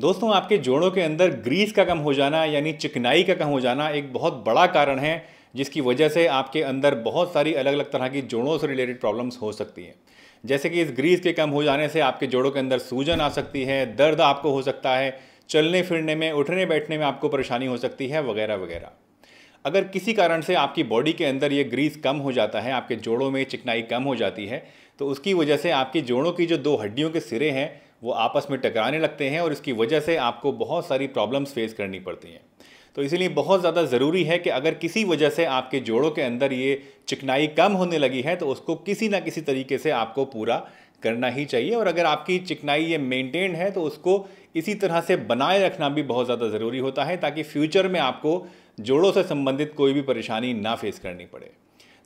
दोस्तों आपके जोड़ों के अंदर ग्रीस का कम हो जाना यानी चिकनाई का कम हो जाना एक बहुत बड़ा कारण है जिसकी वजह से आपके अंदर बहुत सारी अलग अलग तरह की जोड़ों से रिलेटेड प्रॉब्लम्स हो सकती हैं जैसे कि इस ग्रीस के कम हो जाने से आपके जोड़ों के अंदर सूजन आ सकती है दर्द आपको हो सकता है चलने फिरने में उठने बैठने में आपको परेशानी हो सकती है वगैरह वगैरह अगर किसी कारण से आपकी बॉडी के अंदर ये ग्रीस कम हो जाता है आपके जोड़ों में चिकनाई कम हो जाती है तो उसकी वजह से आपकी जोड़ों की जो दो हड्डियों के सिरे हैं वो आपस में टकराने लगते हैं और इसकी वजह से आपको बहुत सारी प्रॉब्लम्स फेस करनी पड़ती हैं तो इसीलिए बहुत ज़्यादा ज़रूरी है कि अगर किसी वजह से आपके जोड़ों के अंदर ये चिकनाई कम होने लगी है तो उसको किसी ना किसी तरीके से आपको पूरा करना ही चाहिए और अगर आपकी चिकनाई ये मेनटेन है तो उसको इसी तरह से बनाए रखना भी बहुत ज़्यादा ज़रूरी होता है ताकि फ्यूचर में आपको जोड़ों से संबंधित कोई भी परेशानी ना फेस करनी पड़े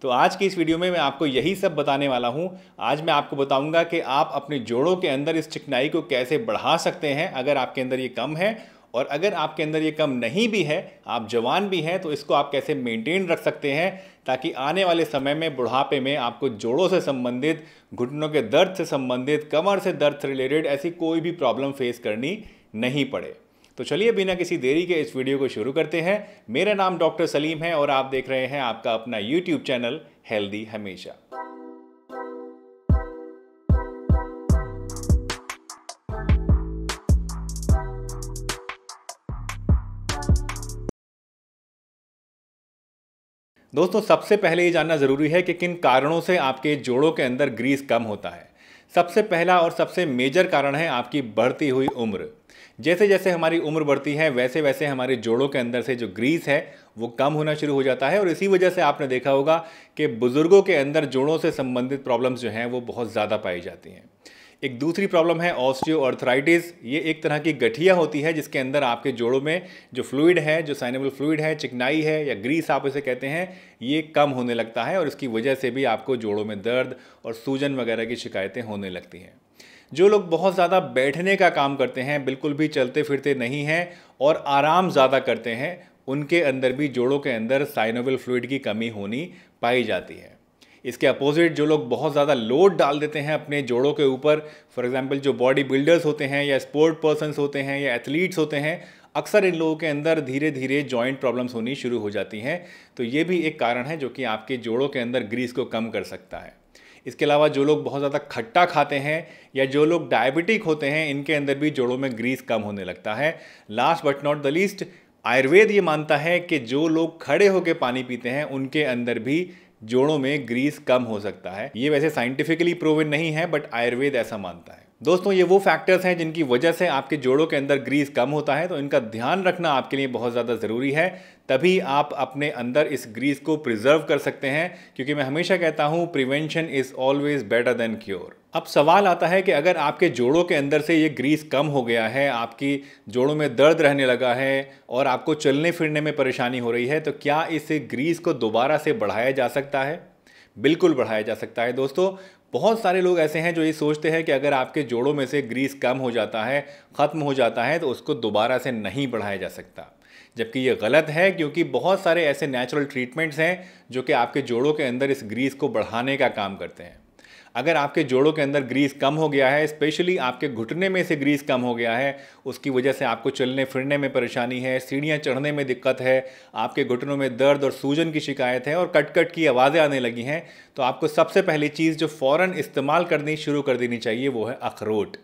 तो आज की इस वीडियो में मैं आपको यही सब बताने वाला हूँ आज मैं आपको बताऊँगा कि आप अपने जोड़ों के अंदर इस चिकनाई को कैसे बढ़ा सकते हैं अगर आपके अंदर ये कम है और अगर आपके अंदर ये कम नहीं भी है आप जवान भी हैं तो इसको आप कैसे मेंटेन रख सकते हैं ताकि आने वाले समय में बुढ़ापे में आपको जोड़ों से संबंधित घुटनों के दर्द से संबंधित कमर से दर्द से रिलेटेड ऐसी कोई भी प्रॉब्लम फेस करनी नहीं पड़े तो चलिए बिना किसी देरी के इस वीडियो को शुरू करते हैं मेरा नाम डॉक्टर सलीम है और आप देख रहे हैं आपका अपना यूट्यूब चैनल हेल्दी हमेशा दोस्तों सबसे पहले ये जानना ज़रूरी है कि किन कारणों से आपके जोड़ों के अंदर ग्रीस कम होता है सबसे पहला और सबसे मेजर कारण है आपकी बढ़ती हुई उम्र जैसे जैसे हमारी उम्र बढ़ती है वैसे वैसे हमारे जोड़ों के अंदर से जो ग्रीस है वो कम होना शुरू हो जाता है और इसी वजह से आपने देखा होगा कि बुज़ुर्गों के अंदर जोड़ों से संबंधित प्रॉब्लम्स जो हैं वो बहुत ज़्यादा पाई जाती हैं एक दूसरी प्रॉब्लम है ऑस्टियोआर्थराइटिस ये एक तरह की गठिया होती है जिसके अंदर आपके जोड़ों में जो फ्लूड है जो साइनेबल फ्लूइड है चिकनाई है या ग्रीस आप इसे कहते हैं ये कम होने लगता है और इसकी वजह से भी आपको जोड़ों में दर्द और सूजन वगैरह की शिकायतें होने लगती हैं जो लोग बहुत ज़्यादा बैठने का काम करते हैं बिल्कुल भी चलते फिरते नहीं हैं और आराम ज़्यादा करते हैं उनके अंदर भी जोड़ों के अंदर साइनोवल फ्लूड की कमी होनी पाई जाती है इसके अपोजिट जो लोग बहुत ज़्यादा लोड डाल देते हैं अपने जोड़ों के ऊपर फॉर एग्जाम्पल जो बॉडी बिल्डर्स होते हैं या स्पोर्ट पर्सनस होते हैं या एथलीट्स होते हैं अक्सर इन लोगों के अंदर धीरे धीरे जॉइंट प्रॉब्लम्स होनी शुरू हो जाती हैं तो ये भी एक कारण है जो कि आपके जोड़ों के अंदर ग्रीस को कम कर सकता है इसके अलावा जो लोग बहुत ज़्यादा खट्टा खाते हैं या जो लोग डायबिटिक होते हैं इनके अंदर भी जोड़ों में ग्रीस कम होने लगता है last but not the least Ayurveda ये मानता है कि जो लोग खड़े होकर पानी पीते हैं उनके अंदर भी जोड़ों में ग्रीस कम हो सकता है ये वैसे साइंटिफिकली प्रूवन नहीं है बट आयुर्वेद ऐसा मानता है दोस्तों ये वो फैक्टर्स हैं जिनकी वजह से आपके जोड़ों के अंदर ग्रीस कम होता है तो इनका ध्यान रखना आपके लिए बहुत ज़्यादा ज़रूरी है तभी आप अपने अंदर इस ग्रीस को प्रिजर्व कर सकते हैं क्योंकि मैं हमेशा कहता हूँ prevention is always better than cure अब सवाल आता है कि अगर आपके जोड़ों के अंदर से ये ग्रीस कम हो गया है आपकी जोड़ों में दर्द रहने लगा है और आपको चलने फिरने में परेशानी हो रही है तो क्या इस ग्रीस को दोबारा से बढ़ाया जा सकता है बिल्कुल बढ़ाया जा सकता है दोस्तों बहुत सारे लोग ऐसे हैं जो ये सोचते हैं कि अगर आपके जोड़ों में से ग्रीस कम हो जाता है ख़त्म हो जाता है तो उसको दोबारा से नहीं बढ़ाया जा सकता जबकि ये गलत है क्योंकि बहुत सारे ऐसे नेचुरल ट्रीटमेंट्स हैं जो कि आपके जोड़ों के अंदर इस ग्रीस को बढ़ाने का काम करते हैं अगर आपके जोड़ों के अंदर ग्रीस कम हो गया है स्पेशली आपके घुटने में से ग्रीस कम हो गया है उसकी वजह से आपको चलने फिरने में परेशानी है सीढ़ियाँ चढ़ने में दिक्कत है आपके घुटनों में दर्द और सूजन की शिकायत है और कट कट की आवाज़ें आने लगी हैं तो आपको सबसे पहली चीज़ जो फ़ौरन इस्तेमाल करनी शुरू कर देनी चाहिए वो है अखरोट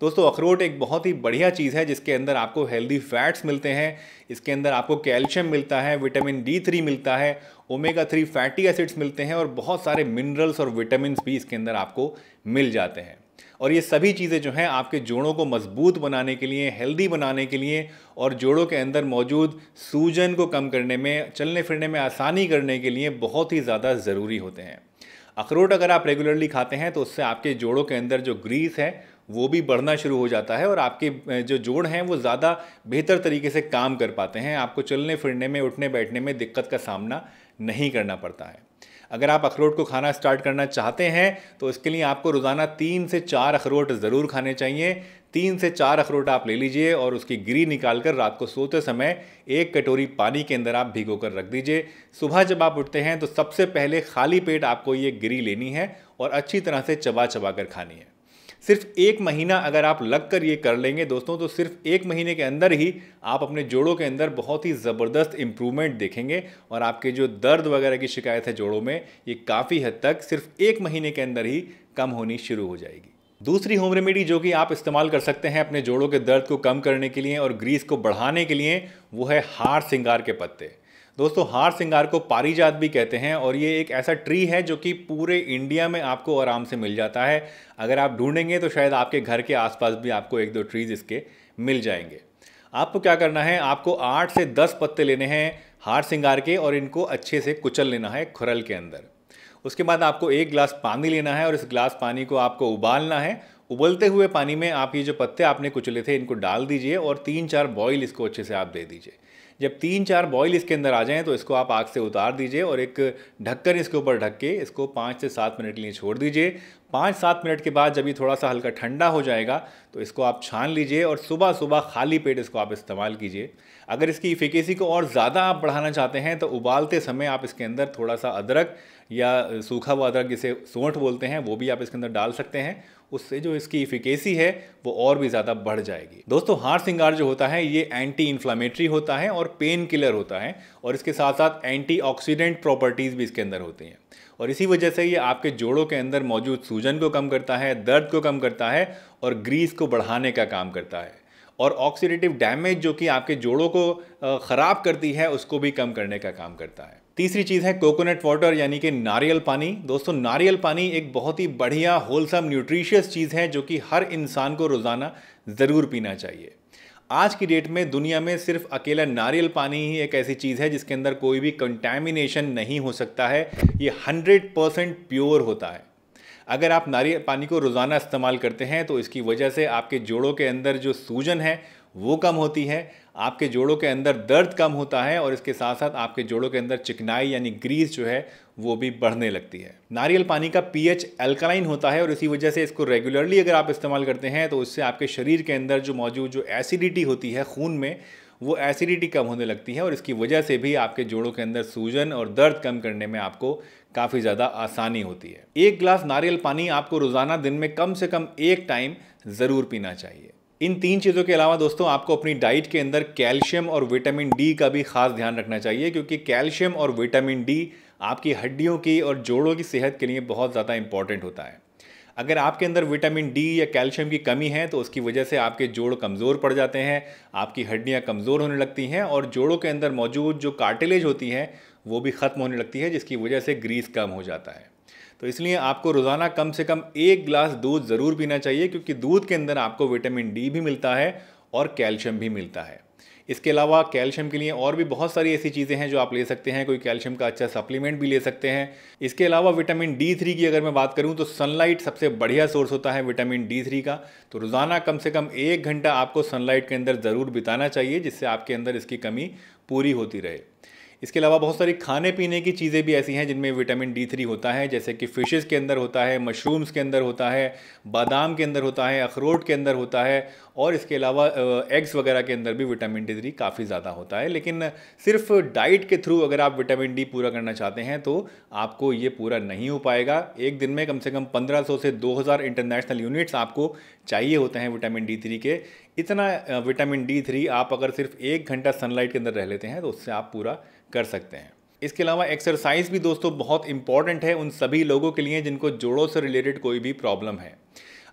दोस्तों अखरोट एक बहुत ही बढ़िया चीज़ है जिसके अंदर आपको हेल्दी फैट्स मिलते हैं इसके अंदर आपको कैल्शियम मिलता है विटामिन डी थ्री मिलता है ओमेगा थ्री फैटी एसिड्स मिलते हैं और बहुत सारे मिनरल्स और विटामिन भी इसके अंदर आपको मिल जाते हैं और ये सभी चीज़ें जो हैं आपके जोड़ों को मजबूत बनाने के लिए हेल्दी बनाने के लिए और जोड़ों के अंदर मौजूद सूजन को कम करने में चलने फिरने में आसानी करने के लिए बहुत ही ज़्यादा ज़रूरी होते हैं अखरोट अगर आप रेगुलरली खाते हैं तो उससे आपके जोड़ों के अंदर जो ग्रीस है वो भी बढ़ना शुरू हो जाता है और आपके जो जोड़ हैं वो ज़्यादा बेहतर तरीके से काम कर पाते हैं आपको चलने फिरने में उठने बैठने में दिक्कत का सामना नहीं करना पड़ता है अगर आप अखरोट को खाना स्टार्ट करना चाहते हैं तो इसके लिए आपको रोज़ाना तीन से चार अखरोट ज़रूर खाने चाहिए तीन से चार अखरोट आप ले लीजिए और उसकी गिरी निकाल कर रात को सोते समय एक कटोरी पानी के अंदर आप भिगो कर रख दीजिए सुबह जब आप उठते हैं तो सबसे पहले खाली पेट आपको ये गिरी लेनी है और अच्छी तरह से चबा चबा कर खानी है सिर्फ एक महीना अगर आप लग कर ये कर लेंगे दोस्तों तो सिर्फ एक महीने के अंदर ही आप अपने जोड़ों के अंदर बहुत ही ज़बरदस्त इम्प्रूवमेंट देखेंगे और आपके जो दर्द वगैरह की शिकायत है जोड़ों में ये काफ़ी हद तक सिर्फ एक महीने के अंदर ही कम होनी शुरू हो जाएगी दूसरी होम रेमेडी जो कि आप इस्तेमाल कर सकते हैं अपने जोड़ों के दर्द को कम करने के लिए और ग्रीस को बढ़ाने के लिए वो है हार सिंगार के पत्ते दोस्तों हार सिंगार को पारीजात भी कहते हैं और ये एक ऐसा ट्री है जो कि पूरे इंडिया में आपको आराम से मिल जाता है अगर आप ढूंढेंगे तो शायद आपके घर के आसपास भी आपको एक दो ट्रीज इसके मिल जाएंगे आपको क्या करना है आपको आठ से दस पत्ते लेने हैं हार सिंगार के और इनको अच्छे से कुचल लेना है खुरल के अंदर उसके बाद आपको एक गिलास पानी लेना है और इस ग्लास पानी को आपको उबालना है उबलते हुए पानी में आप ये जो पत्ते आपने कुचले थे इनको डाल दीजिए और तीन चार बॉईल इसको अच्छे से आप दे दीजिए जब तीन चार बॉईल इसके अंदर आ जाएँ तो इसको आप आग से उतार दीजिए और एक ढक्कन इसके ऊपर ढक के इसको पाँच से सात मिनट के लिए छोड़ दीजिए पाँच सात मिनट के बाद जब ये थोड़ा सा हल्का ठंडा हो जाएगा तो इसको आप छान लीजिए और सुबह सुबह खाली पेट इसको आप इस्तेमाल कीजिए अगर इसकी इफिकेसी को और ज़्यादा आप बढ़ाना चाहते हैं तो उबालते समय आप इसके अंदर थोड़ा सा अदरक या सूखा हुआ अदरक जिसे सोंठ बोलते हैं वो भी आप इसके अंदर डाल सकते हैं उससे जो इसकी इफिकेसी है वो और भी ज़्यादा बढ़ जाएगी दोस्तों हार सिंगार जो होता है ये एंटी इन्फ्लामेटरी होता है और पेन किलर होता है और इसके साथ साथ ऑक्सीडेंट प्रॉपर्टीज़ भी इसके अंदर होती हैं और इसी वजह से ये आपके जोड़ों के अंदर मौजूद सूजन को कम करता है दर्द को कम करता है और ग्रीस को बढ़ाने का काम करता है और ऑक्सीडेटिव डैमेज जो कि आपके जोड़ों को ख़राब करती है उसको भी कम करने का काम करता है तीसरी चीज़ है कोकोनट वाटर यानी कि नारियल पानी दोस्तों नारियल पानी एक बहुत ही बढ़िया होलसम न्यूट्रिशियस चीज़ है जो कि हर इंसान को रोज़ाना ज़रूर पीना चाहिए आज की डेट में दुनिया में सिर्फ अकेला नारियल पानी ही एक ऐसी चीज़ है जिसके अंदर कोई भी कंटेमिनेशन नहीं हो सकता है ये हंड्रेड परसेंट प्योर होता है अगर आप नारियल पानी को रोज़ाना इस्तेमाल करते हैं तो इसकी वजह से आपके जोड़ों के अंदर जो सूजन है वो कम होती है आपके जोड़ों के अंदर दर्द कम होता है और इसके साथ साथ आपके जोड़ों के अंदर चिकनाई यानी ग्रीस जो है वो भी बढ़ने लगती है नारियल पानी का पीएच एल्कलाइन होता है और इसी वजह से इसको रेगुलरली अगर आप इस्तेमाल करते हैं तो उससे आपके शरीर के अंदर जो मौजूद जो एसिडिटी होती है खून में वो एसिडिटी कम होने लगती है और इसकी वजह से भी आपके जोड़ों के अंदर सूजन और दर्द कम करने में आपको काफ़ी ज़्यादा आसानी होती है एक गिलास नारियल पानी आपको रोज़ाना दिन में कम से कम एक टाइम ज़रूर पीना चाहिए इन तीन चीज़ों के अलावा दोस्तों आपको अपनी डाइट के अंदर कैल्शियम और विटामिन डी का भी खास ध्यान रखना चाहिए क्योंकि कैल्शियम और विटामिन डी आपकी हड्डियों की और जोड़ों की सेहत के लिए बहुत ज़्यादा इंपॉर्टेंट होता है अगर आपके अंदर विटामिन डी या कैल्शियम की कमी है तो उसकी वजह से आपके जोड़ कमज़ोर पड़ जाते हैं आपकी हड्डियाँ कमज़ोर होने लगती हैं और जोड़ों के अंदर मौजूद जो कार्टिलेज होती हैं वो भी ख़त्म होने लगती है जिसकी वजह से ग्रीस कम हो जाता है तो इसलिए आपको रोज़ाना कम से कम एक ग्लास दूध ज़रूर पीना चाहिए क्योंकि दूध के अंदर आपको विटामिन डी भी मिलता है और कैल्शियम भी मिलता है इसके अलावा कैल्शियम के लिए और भी बहुत सारी ऐसी चीज़ें हैं जो आप ले सकते हैं कोई कैल्शियम का अच्छा सप्लीमेंट भी ले सकते हैं इसके अलावा विटामिन डी थ्री की अगर मैं बात करूं तो सनलाइट सबसे बढ़िया सोर्स होता है विटामिन डी थ्री का तो रोज़ाना कम से कम एक घंटा आपको सनलाइट के अंदर ज़रूर बिताना चाहिए जिससे आपके अंदर इसकी कमी पूरी होती रहे इसके अलावा बहुत सारी खाने पीने की चीज़ें भी ऐसी हैं जिनमें विटामिन डी थ्री होता है जैसे कि फ़िशेज़ के अंदर होता है मशरूम्स के अंदर होता है बादाम के अंदर होता है अखरोट के अंदर होता है और इसके अलावा एग्स वगैरह के अंदर भी विटामिन डी थ्री काफ़ी ज़्यादा होता है लेकिन सिर्फ डाइट के थ्रू अगर आप विटामिन डी पूरा करना चाहते हैं तो आपको ये पूरा नहीं हो पाएगा एक दिन में कम से कम 1500 से 2000 इंटरनेशनल यूनिट्स आपको चाहिए होते हैं विटामिन डी थ्री के इतना विटामिन डी थ्री आप अगर सिर्फ एक घंटा सनलाइट के अंदर रह लेते हैं तो उससे आप पूरा कर सकते हैं इसके अलावा एक्सरसाइज भी दोस्तों बहुत इंपॉर्टेंट है उन सभी लोगों के लिए जिनको जोड़ों से रिलेटेड कोई भी प्रॉब्लम है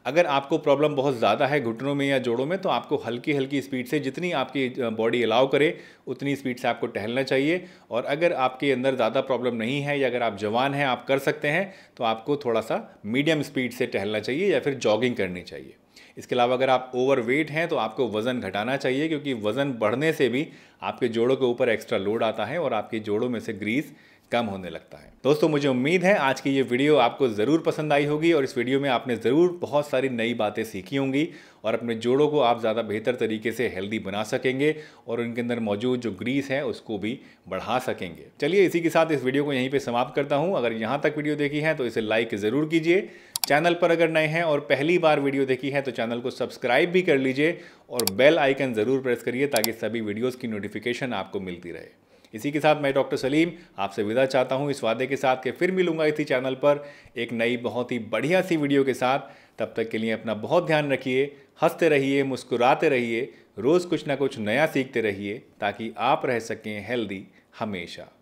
अगर आपको प्रॉब्लम बहुत ज़्यादा है घुटनों में या जोड़ों में तो आपको हल्की हल्की स्पीड से जितनी आपकी बॉडी अलाउ करे उतनी स्पीड से आपको टहलना चाहिए और अगर आपके अंदर ज़्यादा प्रॉब्लम नहीं है या अगर आप जवान हैं आप कर सकते हैं तो आपको थोड़ा सा मीडियम स्पीड से टहलना चाहिए या फिर जॉगिंग करनी चाहिए इसके अलावा अगर आप ओवर वेट हैं तो आपको वज़न घटाना चाहिए क्योंकि वज़न बढ़ने से भी आपके जोड़ों के ऊपर एक्स्ट्रा लोड आता है और आपके जोड़ों में से ग्रीस कम होने लगता है दोस्तों मुझे उम्मीद है आज की ये वीडियो आपको ज़रूर पसंद आई होगी और इस वीडियो में आपने ज़रूर बहुत सारी नई बातें सीखी होंगी और अपने जोड़ों को आप ज़्यादा बेहतर तरीके से हेल्दी बना सकेंगे और उनके अंदर मौजूद जो ग्रीस है उसको भी बढ़ा सकेंगे चलिए इसी के साथ इस वीडियो को यहीं पर समाप्त करता हूँ अगर यहाँ तक वीडियो देखी है तो इसे लाइक ज़रूर कीजिए चैनल पर अगर नए हैं और पहली बार वीडियो देखी है तो चैनल को सब्सक्राइब भी कर लीजिए और बेल आइकन ज़रूर प्रेस करिए ताकि सभी वीडियोज़ की नोटिफिकेशन आपको मिलती रहे इसी के साथ मैं डॉक्टर सलीम आपसे विदा चाहता हूँ इस वादे के साथ कि फिर मिलूंगा इसी चैनल पर एक नई बहुत ही बढ़िया सी वीडियो के साथ तब तक के लिए अपना बहुत ध्यान रखिए हंसते रहिए मुस्कुराते रहिए रोज़ कुछ ना कुछ नया सीखते रहिए ताकि आप रह सकें हेल्दी हमेशा